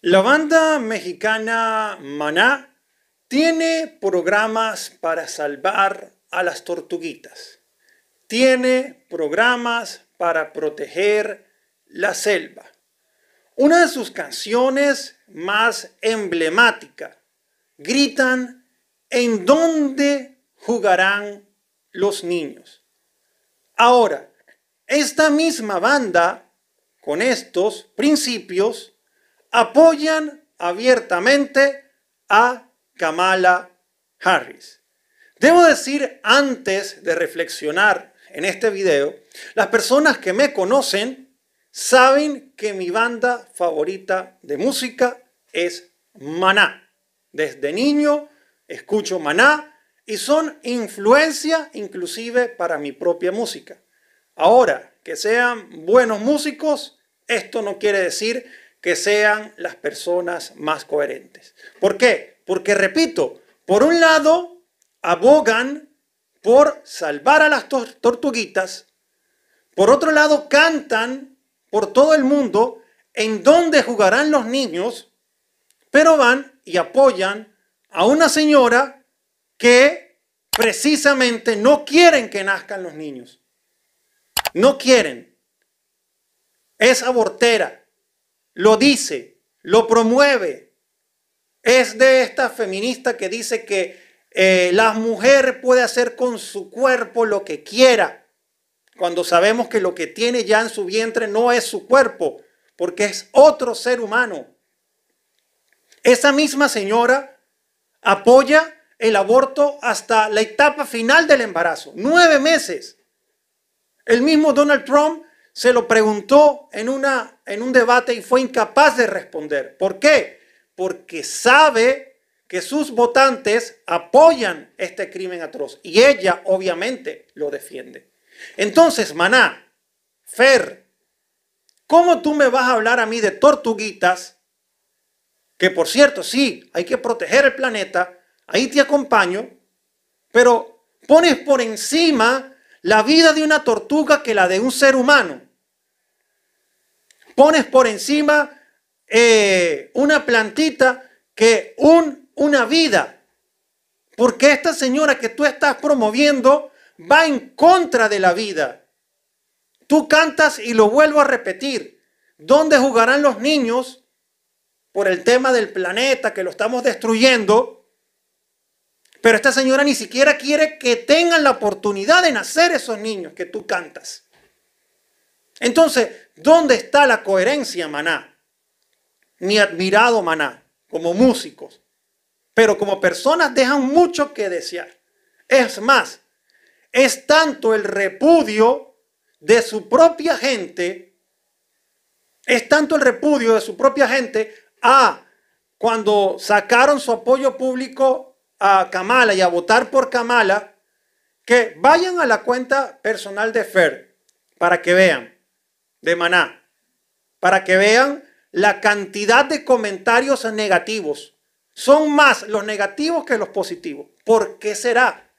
La banda mexicana Maná tiene programas para salvar a las tortuguitas. Tiene programas para proteger la selva. Una de sus canciones más emblemática gritan en dónde jugarán los niños. Ahora, esta misma banda, con estos principios, apoyan abiertamente a Kamala Harris. Debo decir antes de reflexionar en este video, las personas que me conocen saben que mi banda favorita de música es Maná. Desde niño escucho Maná y son influencia inclusive para mi propia música. Ahora, que sean buenos músicos, esto no quiere decir que sean las personas más coherentes. ¿Por qué? Porque, repito, por un lado, abogan por salvar a las tortuguitas, por otro lado, cantan por todo el mundo en dónde jugarán los niños, pero van y apoyan a una señora que precisamente no quieren que nazcan los niños. No quieren. Es abortera lo dice, lo promueve. Es de esta feminista que dice que eh, la mujer puede hacer con su cuerpo lo que quiera, cuando sabemos que lo que tiene ya en su vientre no es su cuerpo, porque es otro ser humano. Esa misma señora apoya el aborto hasta la etapa final del embarazo, nueve meses. El mismo Donald Trump se lo preguntó en, una, en un debate y fue incapaz de responder. ¿Por qué? Porque sabe que sus votantes apoyan este crimen atroz y ella obviamente lo defiende. Entonces, Maná, Fer, ¿cómo tú me vas a hablar a mí de tortuguitas? Que por cierto, sí, hay que proteger el planeta, ahí te acompaño, pero pones por encima la vida de una tortuga que la de un ser humano pones por encima eh, una plantita que un, una vida. Porque esta señora que tú estás promoviendo va en contra de la vida. Tú cantas y lo vuelvo a repetir. ¿Dónde jugarán los niños por el tema del planeta que lo estamos destruyendo? Pero esta señora ni siquiera quiere que tengan la oportunidad de nacer esos niños que tú cantas. Entonces, ¿Dónde está la coherencia, maná? Mi admirado maná, como músicos, pero como personas dejan mucho que desear. Es más, es tanto el repudio de su propia gente, es tanto el repudio de su propia gente a cuando sacaron su apoyo público a Kamala y a votar por Kamala, que vayan a la cuenta personal de Fer para que vean de Maná, para que vean la cantidad de comentarios negativos. Son más los negativos que los positivos. ¿Por qué será?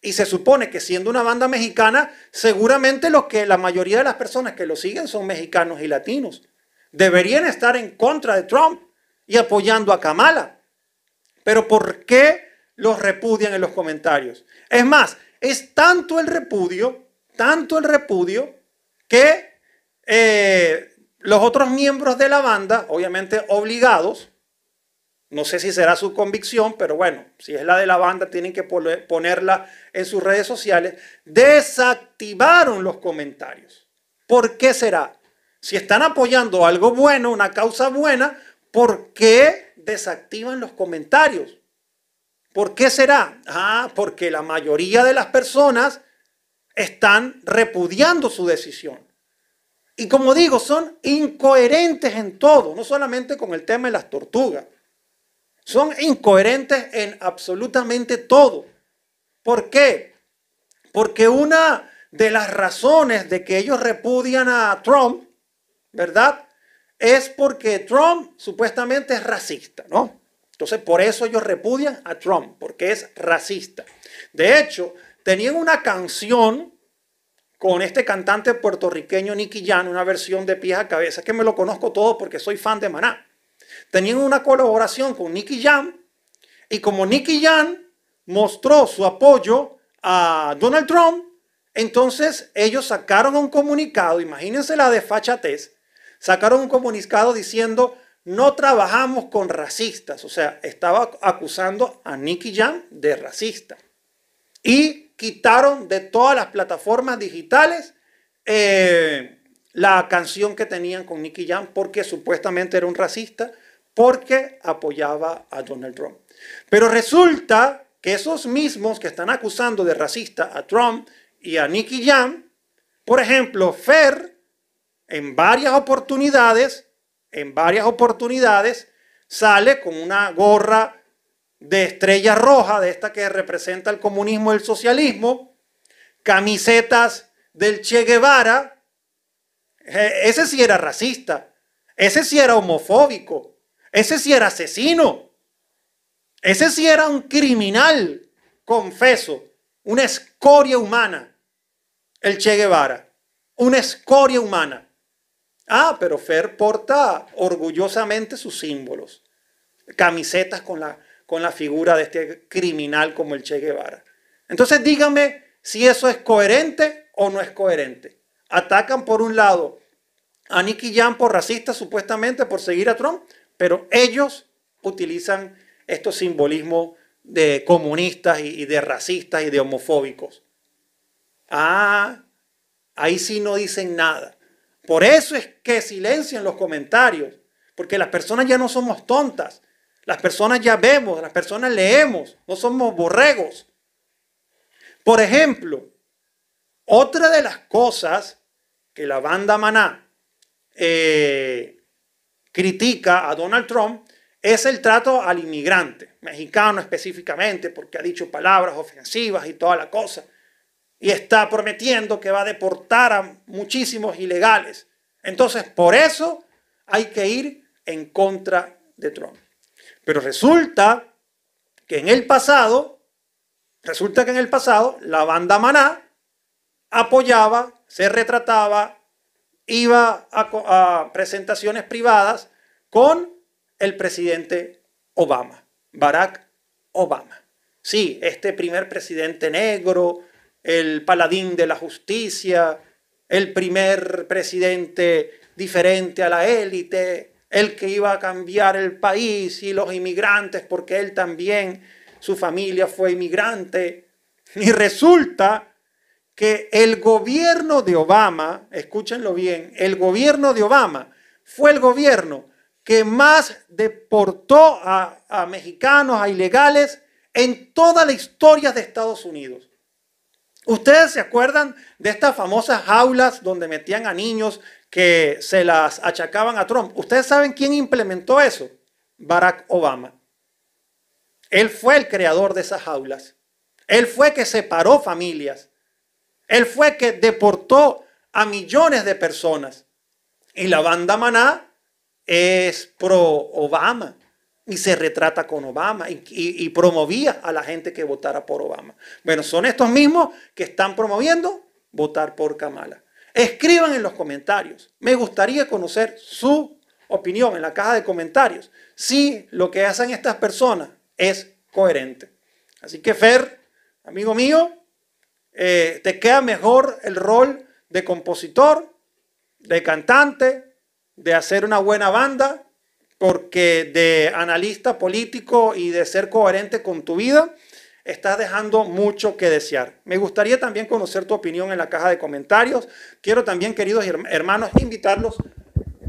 Y se supone que siendo una banda mexicana, seguramente los que la mayoría de las personas que lo siguen son mexicanos y latinos. Deberían estar en contra de Trump y apoyando a Kamala. Pero ¿por qué los repudian en los comentarios? Es más, es tanto el repudio, tanto el repudio que eh, los otros miembros de la banda, obviamente obligados, no sé si será su convicción, pero bueno, si es la de la banda, tienen que ponerla en sus redes sociales, desactivaron los comentarios. ¿Por qué será? Si están apoyando algo bueno, una causa buena, ¿por qué desactivan los comentarios? ¿Por qué será? Ah, porque la mayoría de las personas están repudiando su decisión. Y como digo, son incoherentes en todo, no solamente con el tema de las tortugas. Son incoherentes en absolutamente todo. ¿Por qué? Porque una de las razones de que ellos repudian a Trump, ¿verdad? Es porque Trump supuestamente es racista, ¿no? Entonces, por eso ellos repudian a Trump, porque es racista. De hecho, tenían una canción con este cantante puertorriqueño Nicky Jan, una versión de pies a cabeza, que me lo conozco todo porque soy fan de Maná. Tenían una colaboración con Nicky Jan y como Nicky Jan mostró su apoyo a Donald Trump, entonces ellos sacaron un comunicado, imagínense la desfachatez, sacaron un comunicado diciendo no trabajamos con racistas, o sea, estaba acusando a Nicky Jan de racista. Y quitaron de todas las plataformas digitales eh, la canción que tenían con Nicky Jam porque supuestamente era un racista, porque apoyaba a Donald Trump. Pero resulta que esos mismos que están acusando de racista a Trump y a Nicky Jam, por ejemplo, Fer, en varias oportunidades, en varias oportunidades, sale con una gorra de estrella roja, de esta que representa el comunismo y el socialismo, camisetas del Che Guevara, eh, ese sí era racista, ese sí era homofóbico, ese sí era asesino, ese sí era un criminal, confeso, una escoria humana, el Che Guevara, una escoria humana. Ah, pero Fer porta orgullosamente sus símbolos, camisetas con la con la figura de este criminal como el Che Guevara. Entonces díganme si eso es coherente o no es coherente. Atacan por un lado a Nicky Jam por racista supuestamente, por seguir a Trump, pero ellos utilizan estos simbolismos de comunistas y de racistas y de homofóbicos. Ah, ahí sí no dicen nada. Por eso es que silencian los comentarios, porque las personas ya no somos tontas. Las personas ya vemos, las personas leemos, no somos borregos. Por ejemplo, otra de las cosas que la banda Maná eh, critica a Donald Trump es el trato al inmigrante, mexicano específicamente, porque ha dicho palabras ofensivas y toda la cosa. Y está prometiendo que va a deportar a muchísimos ilegales. Entonces, por eso hay que ir en contra de Trump. Pero resulta que en el pasado, resulta que en el pasado la banda Maná apoyaba, se retrataba, iba a, presentaciones privadas con el presidente Obama, Barack Obama. Sí, este primer presidente negro, el paladín de la justicia, el primer presidente diferente a la élite, el que iba a cambiar el país y los inmigrantes, porque él también, su familia fue inmigrante. Y resulta que el gobierno de Obama, escúchenlo bien, el gobierno de Obama fue el gobierno que más deportó a, mexicanos, a ilegales, en toda la historia de Estados Unidos. ¿Ustedes se acuerdan de estas famosas jaulas donde metían a niños que se las achacaban a Trump. Ustedes saben quién implementó eso. Barack Obama. Él fue el creador de esas jaulas. Él fue que separó familias. Él fue que deportó a millones de personas. Y la banda Maná es pro Obama y se retrata con Obama y, y, promovía a la gente que votara por Obama. Bueno, son estos mismos que están promoviendo votar por Kamala. Escriban en los comentarios. Me gustaría conocer su opinión en la caja de comentarios. Si lo que hacen estas personas es coherente. Así que Fer, amigo mío, eh, te queda mejor el rol de compositor, de cantante, de hacer una buena banda, porque de analista político y de ser coherente con tu vida, estás dejando mucho que desear. Me gustaría también conocer tu opinión en la caja de comentarios. Quiero también, queridos hermanos, invitarlos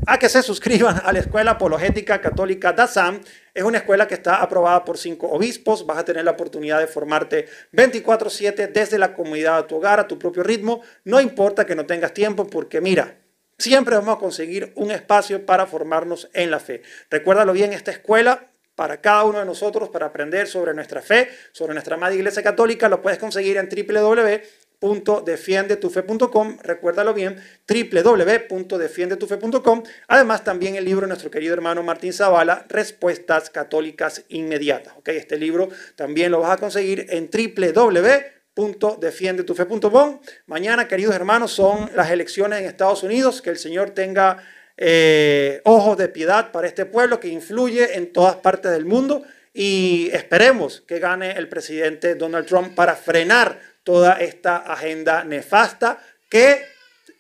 a que se suscriban a la Escuela Apologética Católica DASAM. Es una escuela que está aprobada por cinco obispos. Vas a tener la oportunidad de formarte 24/7 desde la comunidad a tu hogar, a tu propio ritmo. No importa que no tengas tiempo porque mira, siempre vamos a conseguir un espacio para formarnos en la fe. Recuérdalo bien, esta escuela para cada uno de nosotros para aprender sobre nuestra fe, sobre nuestra amada Iglesia Católica, lo puedes conseguir en www.defiendetufe.com, recuérdalo bien, www.defiendetufe.com. Además, también el libro de nuestro querido hermano Martín Zavala, Respuestas Católicas Inmediatas. Este libro también lo vas a conseguir en www.defiendetufe.com. Mañana, queridos hermanos, son las elecciones en Estados Unidos. Que el Señor tenga eh, ojos de piedad para este pueblo que influye en todas partes del mundo y esperemos que gane el presidente Donald Trump para frenar toda esta agenda nefasta que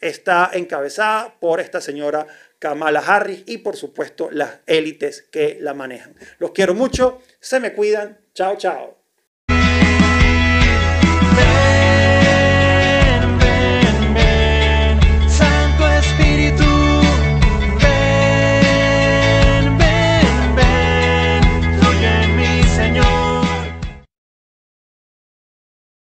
está encabezada por esta señora Kamala Harris y por supuesto las élites que la manejan. Los quiero mucho, se me cuidan, chao chao.